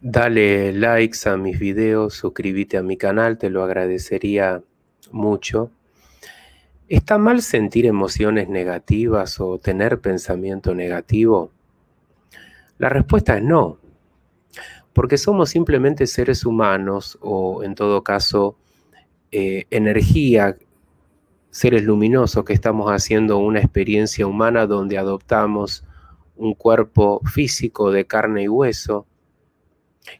Dale likes a mis videos, suscríbete a mi canal, te lo agradecería mucho. ¿Está mal sentir emociones negativas o tener pensamiento negativo? La respuesta es no, porque somos simplemente seres humanos o en todo caso eh, energía, seres luminosos que estamos haciendo una experiencia humana donde adoptamos un cuerpo físico de carne y hueso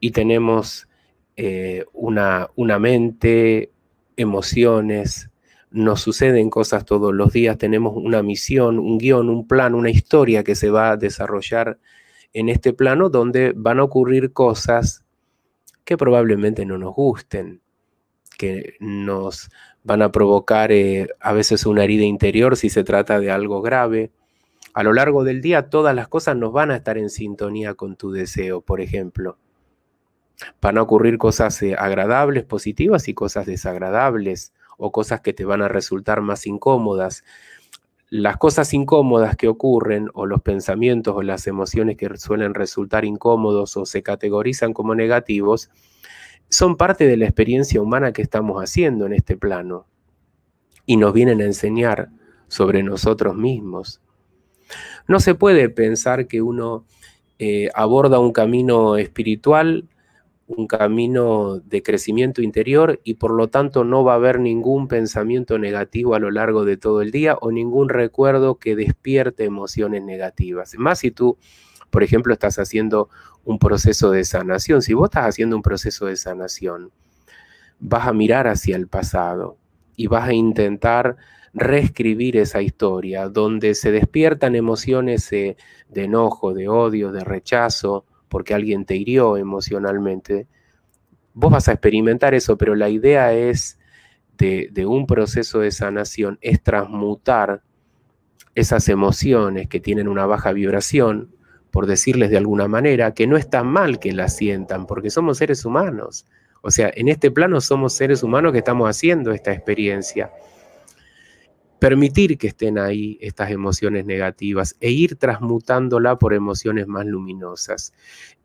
y tenemos eh, una, mente, emociones, nos suceden cosas todos los días, tenemos una misión, un guión, un plan, una historia que se va a desarrollar en este plano donde van a ocurrir cosas que probablemente no nos gusten, que nos van a provocar eh, a veces una herida interior si se trata de algo grave. A lo largo del día todas las cosas nos van a estar en sintonía con tu deseo, por ejemplo. Van a ocurrir cosas eh, agradables, positivas y cosas desagradables o cosas que te van a resultar más incómodas. Las cosas incómodas que ocurren o los pensamientos o las emociones que suelen resultar incómodos o se categorizan como negativos son parte de la experiencia humana que estamos haciendo en este plano y nos vienen a enseñar sobre nosotros mismos. No se puede pensar que uno eh, aborda un camino espiritual un camino de crecimiento interior y por lo tanto no va a haber ningún pensamiento negativo a lo largo de todo el día o ningún recuerdo que despierte emociones negativas. Más si tú, por ejemplo, estás haciendo un proceso de sanación, si vos estás haciendo un proceso de sanación, vas a mirar hacia el pasado y vas a intentar reescribir esa historia donde se despiertan emociones eh, de enojo, de odio, de rechazo, porque alguien te hirió emocionalmente, vos vas a experimentar eso, pero la idea es de, un proceso de sanación, es transmutar esas emociones que tienen una baja vibración, por decirles de alguna manera, que no está mal que las sientan, porque somos seres humanos. O sea, en este plano somos seres humanos que estamos haciendo esta experiencia permitir que estén ahí estas emociones negativas e ir transmutándola por emociones más luminosas.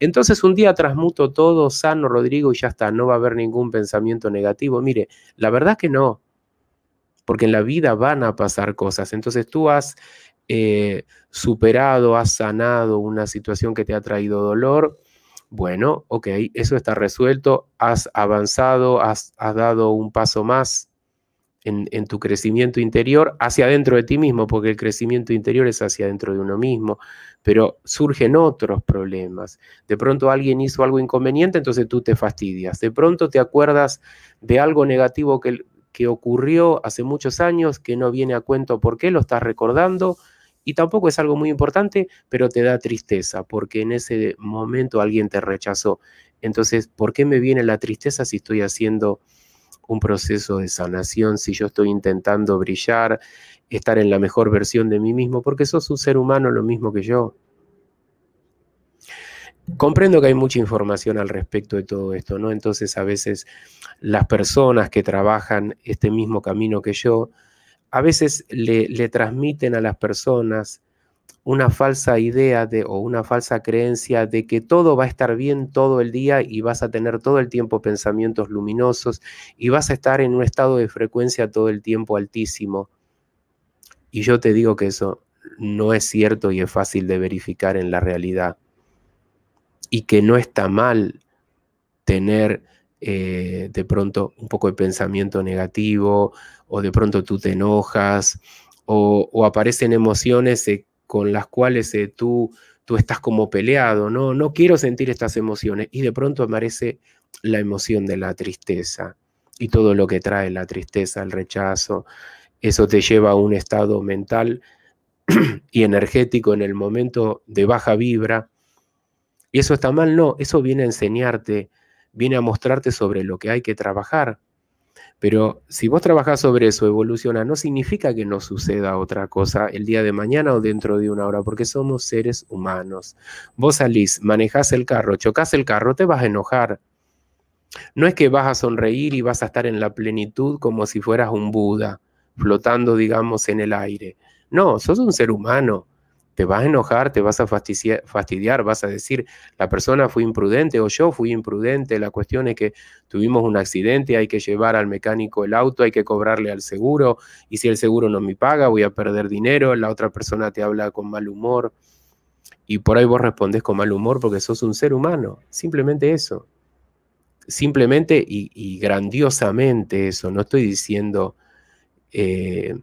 Entonces un día transmuto todo sano, Rodrigo, y ya está, no va a haber ningún pensamiento negativo. Mire, la verdad que no, porque en la vida van a pasar cosas. Entonces tú has eh, superado, has sanado una situación que te ha traído dolor. Bueno, ok, eso está resuelto, has avanzado, has dado un paso más, en, tu crecimiento interior hacia adentro de ti mismo, porque el crecimiento interior es hacia adentro de uno mismo, pero surgen otros problemas. De pronto alguien hizo algo inconveniente, entonces tú te fastidias. De pronto te acuerdas de algo negativo que, que ocurrió hace muchos años, que no viene a cuento por qué, lo estás recordando. Y tampoco es algo muy importante, pero te da tristeza, porque en ese momento alguien te rechazó. Entonces, ¿por qué me viene la tristeza si estoy haciendo un proceso de sanación, si yo estoy intentando brillar, estar en la mejor versión de mí mismo, porque sos un ser humano lo mismo que yo. Comprendo que hay mucha información al respecto de todo esto, ¿no? Entonces a veces las personas que trabajan este mismo camino que yo, a veces le, le transmiten a las personas una falsa idea de, o una falsa creencia de que todo va a estar bien todo el día y vas a tener todo el tiempo pensamientos luminosos y vas a estar en un estado de frecuencia todo el tiempo altísimo. Y yo te digo que eso no es cierto y es fácil de verificar en la realidad. Y que no está mal tener eh, de pronto un poco de pensamiento negativo o de pronto tú te enojas o, o aparecen emociones con las cuales eh, tú, tú estás como peleado, ¿no? No quiero sentir estas emociones. Y de pronto aparece la emoción de la tristeza y todo lo que trae la tristeza, el rechazo. Eso te lleva a un estado mental y energético en el momento de baja vibra. ¿Y eso está mal? No, eso viene a enseñarte, viene a mostrarte sobre lo que hay que trabajar. Pero si vos trabajás sobre eso, evoluciona, no significa que no suceda otra cosa el día de mañana o dentro de una hora, porque somos seres humanos. Vos salís, manejás el carro, chocas el carro, te vas a enojar. No es que vas a sonreír y vas a estar en la plenitud como si fueras un Buda, flotando, digamos, en el aire. No, sos un ser humano te vas a enojar, te vas a fastidiar, vas a decir, la persona fue imprudente o yo fui imprudente, la cuestión es que tuvimos un accidente, hay que llevar al mecánico el auto, hay que cobrarle al seguro, y si el seguro no me paga, voy a perder dinero, la otra persona te habla con mal humor, y por ahí vos respondes con mal humor porque sos un ser humano, simplemente eso, simplemente y, grandiosamente eso, no estoy diciendo... Eh,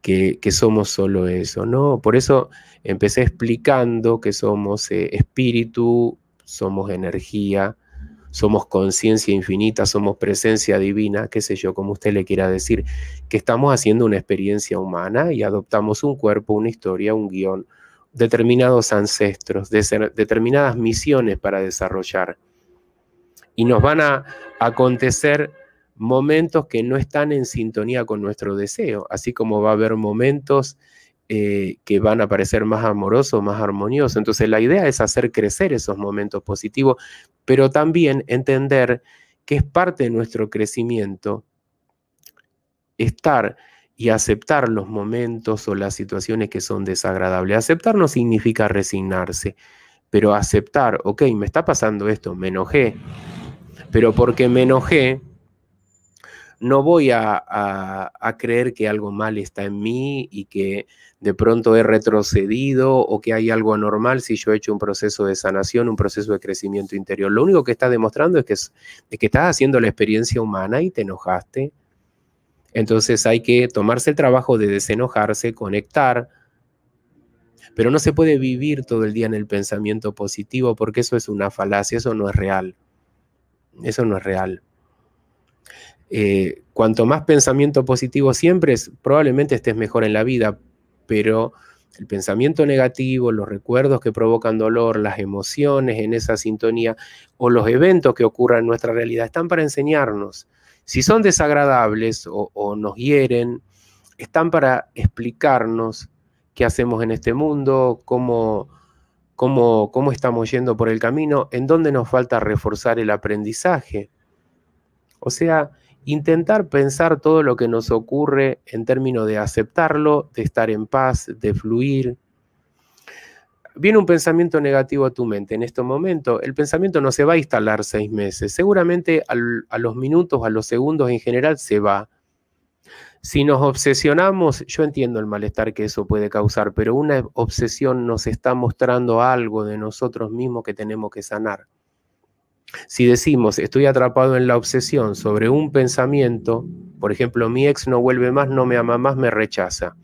que somos solo eso, ¿no? Por eso Empecé explicando que somos eh, espíritu, somos energía, somos conciencia infinita, somos presencia divina, qué sé yo, como usted le quiera decir, que estamos haciendo una experiencia humana y adoptamos un cuerpo, una historia, un guión, determinados ancestros, determinadas misiones para desarrollar. Y nos van a acontecer momentos que no están en sintonía con nuestro deseo, así como va a haber momentos eh, que van a parecer más amorosos, más armoniosos. Entonces la idea es hacer crecer esos momentos positivos, pero también entender que es parte de nuestro crecimiento estar y aceptar los momentos o las situaciones que son desagradables. Aceptar no significa resignarse, pero aceptar, ok, me está pasando esto, me enojé, pero porque me enojé, no voy a, creer que algo mal está en mí y que de pronto he retrocedido o que hay algo anormal si yo he hecho un proceso de sanación, un proceso de crecimiento interior. Lo único que está demostrando es que, es que estás haciendo la experiencia humana y te enojaste. Entonces hay que tomarse el trabajo de desenojarse, conectar, pero no se puede vivir todo el día en el pensamiento positivo porque eso es una falacia, eso no es real. Eso no es real. Eh, cuanto más pensamiento positivo siempre, es, probablemente estés mejor en la vida, pero el pensamiento negativo, los recuerdos que provocan dolor, las emociones en esa sintonía o los eventos que ocurran en nuestra realidad están para enseñarnos. Si son desagradables o, nos hieren, están para explicarnos qué hacemos en este mundo, cómo, cómo, cómo estamos yendo por el camino, en dónde nos falta reforzar el aprendizaje. O sea, intentar pensar todo lo que nos ocurre en términos de aceptarlo, de estar en paz, de fluir. Viene un pensamiento negativo a tu mente en este momento, el pensamiento no se va a instalar seis meses, seguramente a los minutos, a los segundos en general se va. Si nos obsesionamos, yo entiendo el malestar que eso puede causar, pero una obsesión nos está mostrando algo de nosotros mismos que tenemos que sanar. Si decimos estoy atrapado en la obsesión sobre un pensamiento, por ejemplo, mi ex no vuelve más, no me ama más, me rechaza.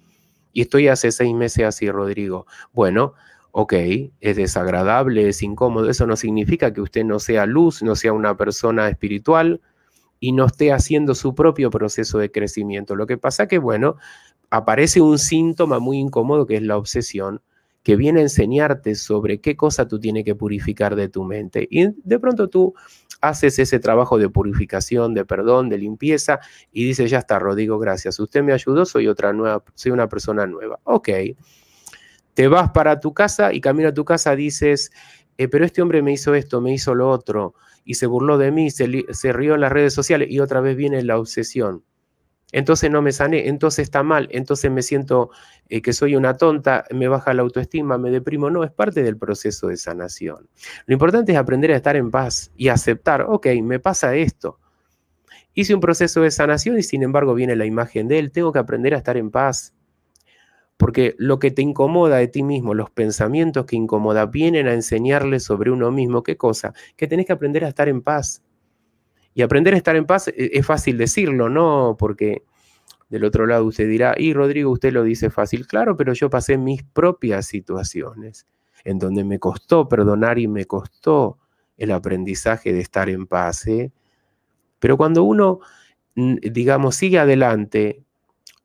Y estoy hace seis meses así, Rodrigo. Bueno, ok, es desagradable, es incómodo. Eso no significa que usted no sea luz, no sea una persona espiritual y no esté haciendo su propio proceso de crecimiento. Lo que pasa que, bueno, aparece un síntoma muy incómodo que es la obsesión que viene a enseñarte sobre qué cosa tú tienes que purificar de tu mente. Y de pronto tú haces ese trabajo de purificación, de perdón, de limpieza y dices, ya está, Rodrigo, gracias. Usted me ayudó, soy otra nueva, soy una persona nueva. Ok. Te vas para tu casa y camino a tu casa dices, eh, pero este hombre me hizo esto, me hizo lo otro, y se burló de mí, se, se rió en las redes sociales, y otra vez viene la obsesión entonces no me sané, entonces está mal, entonces me siento eh, que soy una tonta, me baja la autoestima, me deprimo. No, es parte del proceso de sanación. Lo importante es aprender a estar en paz y aceptar, ok, me pasa esto. Hice un proceso de sanación y sin embargo viene la imagen de él, tengo que aprender a estar en paz. Porque lo que te incomoda de ti mismo, los pensamientos que incomoda, vienen a enseñarle sobre uno mismo, ¿qué cosa? Que tenés que aprender a estar en paz y aprender a estar en paz eh, es fácil decirlo, ¿no? Porque del otro lado usted dirá, y Rodrigo, usted lo dice fácil, claro, pero yo pasé mis propias situaciones en donde me costó perdonar y me costó el aprendizaje de estar en paz. ¿eh? Pero cuando uno, digamos, sigue adelante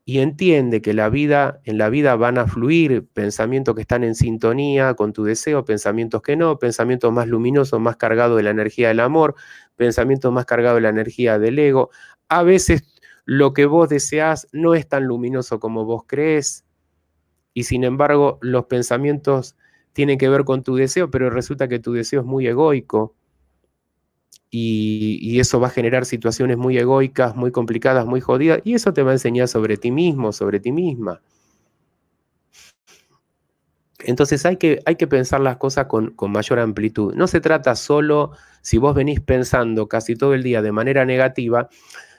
y entiende que la vida, en la vida van a fluir pensamientos que están en sintonía con tu deseo, pensamientos que no, pensamientos más luminosos, más cargados de la energía del amor, pensamientos más cargados de la energía del ego. A veces lo que vos deseás no es tan luminoso como vos crees y sin embargo los pensamientos tienen que ver con tu deseo, pero resulta que tu deseo es muy egoico y, eso va a generar situaciones muy egoicas, muy complicadas, muy jodidas, y eso te va a enseñar sobre ti mismo, sobre ti misma. Entonces hay que, hay que pensar las cosas con, mayor amplitud. No se trata solo, si vos venís pensando casi todo el día de manera negativa,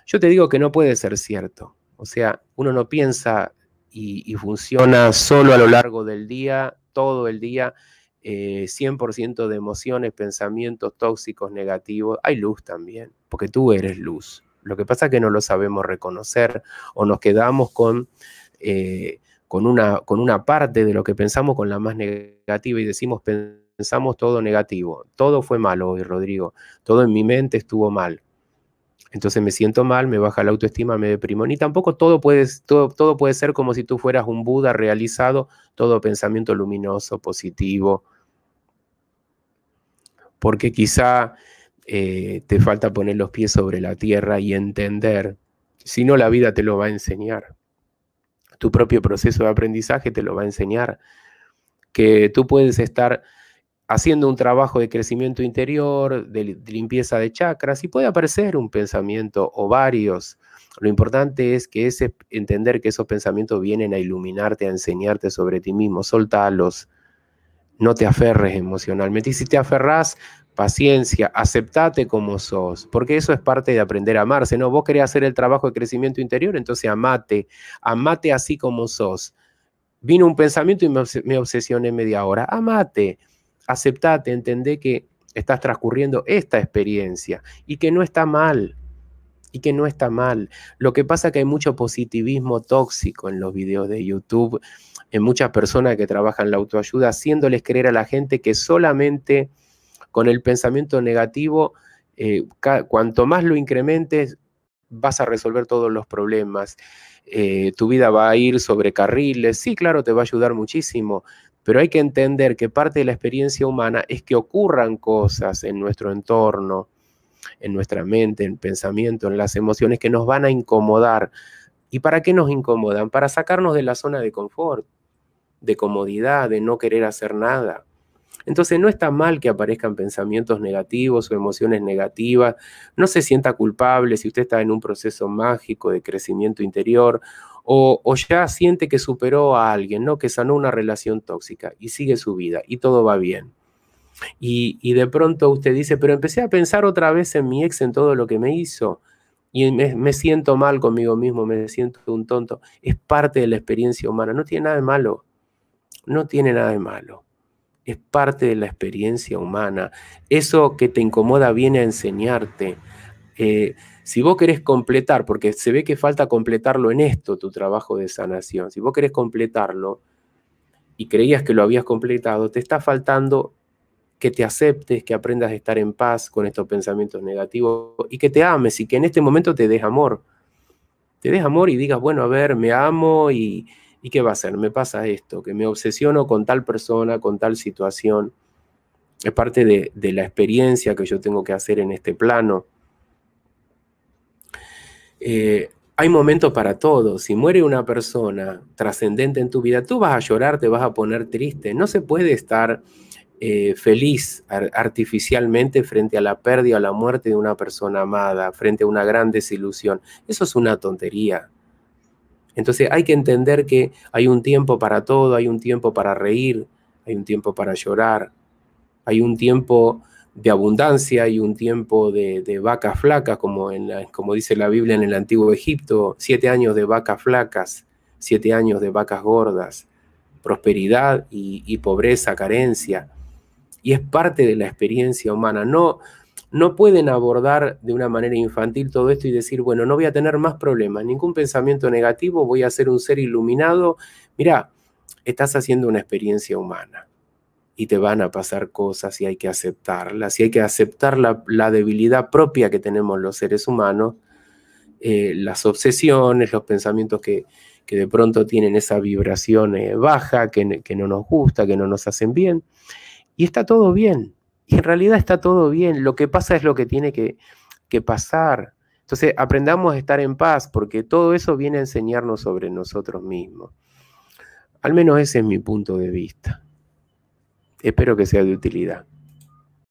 yo te digo que no puede ser cierto. O sea, uno no piensa y, y funciona solo a lo largo del día, todo el día, 100% eh, de emociones, pensamientos tóxicos, negativos. Hay luz también, porque tú eres luz. Lo que pasa es que no lo sabemos reconocer o nos quedamos con, eh, con, una, con una parte de lo que pensamos con la más negativa y decimos pensamos todo negativo. Todo fue malo hoy, Rodrigo. Todo en mi mente estuvo mal. Entonces me siento mal, me baja la autoestima, me deprimo. Ni tampoco todo puede, todo, todo puede ser como si tú fueras un Buda realizado, todo pensamiento luminoso, positivo. Porque quizá eh, te falta poner los pies sobre la tierra y entender. Si no, la vida te lo va a enseñar. Tu propio proceso de aprendizaje te lo va a enseñar. Que tú puedes estar haciendo un trabajo de crecimiento interior, de, limpieza de chakras, y puede aparecer un pensamiento o varios. Lo importante es que ese, entender que esos pensamientos vienen a iluminarte, a enseñarte sobre ti mismo. Soltalos, no te aferres emocionalmente. Y si te aferras, paciencia, aceptate como sos, porque eso es parte de aprender a amarse, ¿no? Vos querés hacer el trabajo de crecimiento interior, entonces amate, amate así como sos. Vino un pensamiento y me obsesioné media hora, amate, aceptate, entender que estás transcurriendo esta experiencia y que no está mal, y que no está mal. Lo que pasa es que hay mucho positivismo tóxico en los videos de YouTube, en muchas personas que trabajan la autoayuda, haciéndoles creer a la gente que solamente con el pensamiento negativo, eh, cuanto más lo incrementes, vas a resolver todos los problemas. Eh, tu vida va a ir sobre carriles. Sí, claro, te va a ayudar muchísimo. Pero hay que entender que parte de la experiencia humana es que ocurran cosas en nuestro entorno, en nuestra mente, en el pensamiento, en las emociones que nos van a incomodar. ¿Y para qué nos incomodan? Para sacarnos de la zona de confort, de comodidad, de no querer hacer nada. Entonces no está mal que aparezcan pensamientos negativos o emociones negativas, no se sienta culpable si usted está en un proceso mágico de crecimiento interior o, ya siente que superó a alguien, ¿no? Que sanó una relación tóxica y sigue su vida y todo va bien. Y, de pronto usted dice, pero empecé a pensar otra vez en mi ex, en todo lo que me hizo. Y me, siento mal conmigo mismo, me siento un tonto. Es parte de la experiencia humana, no tiene nada de malo. No tiene nada de malo es parte de la experiencia humana. Eso que te incomoda viene a enseñarte. Eh, si vos querés completar, porque se ve que falta completarlo en esto, tu trabajo de sanación, si vos querés completarlo y creías que lo habías completado, te está faltando que te aceptes, que aprendas a estar en paz con estos pensamientos negativos y que te ames y que en este momento te des amor. Te des amor y digas, bueno, a ver, me amo y, y ¿qué va a ser? Me pasa esto, que me obsesiono con tal persona, con tal situación. Es parte de, de la experiencia que yo tengo que hacer en este plano. Eh, hay momentos para todo. Si muere una persona trascendente en tu vida, tú vas a llorar, te vas a poner triste. No se puede estar eh, feliz artificialmente frente a la pérdida o la muerte de una persona amada, frente a una gran desilusión. Eso es una tontería. Entonces hay que entender que hay un tiempo para todo, hay un tiempo para reír, hay un tiempo para llorar, hay un tiempo de abundancia y un tiempo de, vacas flacas, como, en como dice la Biblia en el Antiguo Egipto, siete años de vacas flacas, siete años de vacas gordas, prosperidad y, pobreza, carencia. Y es parte de la experiencia humana. No, no pueden abordar de una manera infantil todo esto y decir, bueno, no voy a tener más problemas, ningún pensamiento negativo, voy a ser un ser iluminado. Mirá, estás haciendo una experiencia humana y te van a pasar cosas y hay que aceptarlas y hay que aceptar la, debilidad propia que tenemos los seres humanos, eh, las obsesiones, los pensamientos que, de pronto tienen esa vibración eh, baja, que, no nos gusta, que no nos hacen bien. Y está todo bien. Y en realidad está todo bien. Lo que pasa es lo que tiene que, que pasar. Entonces aprendamos a estar en paz porque todo eso viene a enseñarnos sobre nosotros mismos. Al menos ese es mi punto de vista. Espero que sea de utilidad.